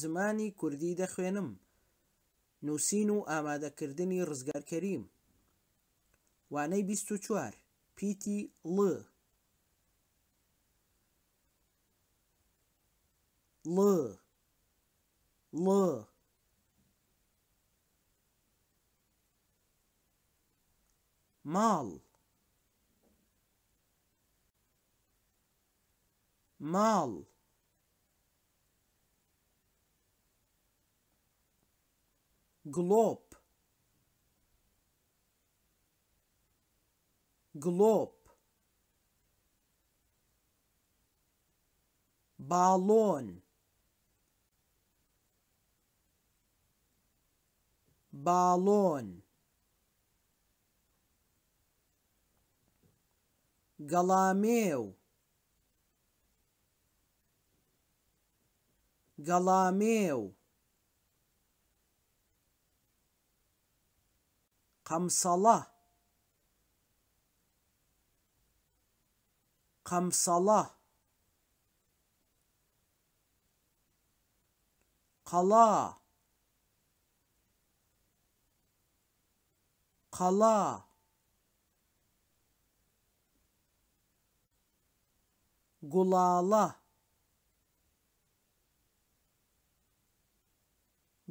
زمانی کوردی دەخوێنم نووسین و ئامادەکردنی ڕزگارکەریم وانەی 24 پیتی ڵ ل ل ماڵ ماڵ глоб глоб баллон баллон Галамеу. Галамеу. Kamsala. Kamsala. Kala. Kala. Gulala.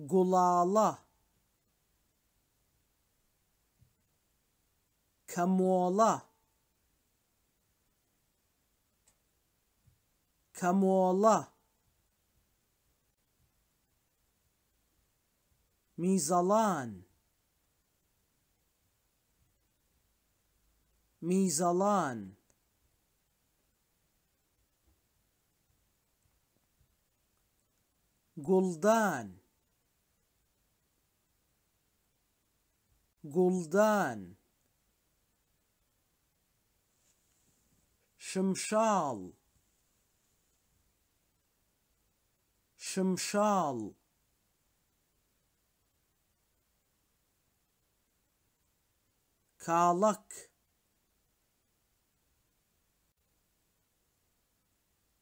Gulala. كمولا كمولا ميزالان ميزالان جلدان جلدان شمشال شمشال كالك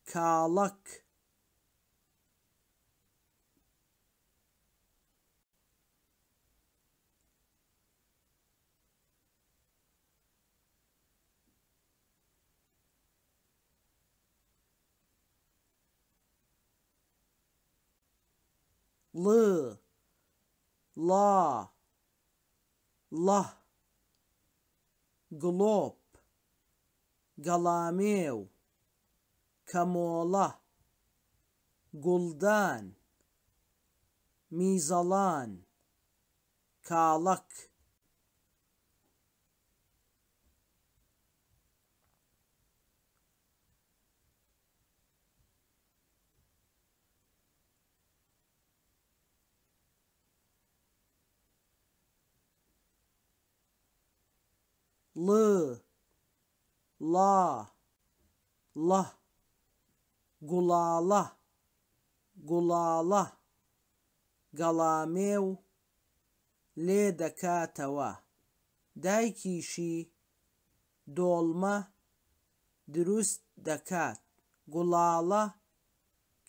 كالك ل لا له قلوب قلاميو كمولة جلدان ميزلان كالك ل لا له گوڵاڵە گوڵاڵە گەڵامێو لێ دەکاتەوە دایکیشی دۆڵمە دروست دەکات گوڵاڵە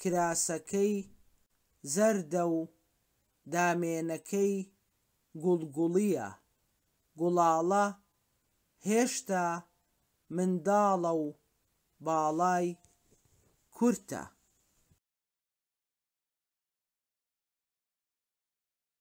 کراسەکەی زەردە و دامێنەکەی گوڵگوڵیە گوڵاڵە هێشتا منداڵە و باڵای کورتە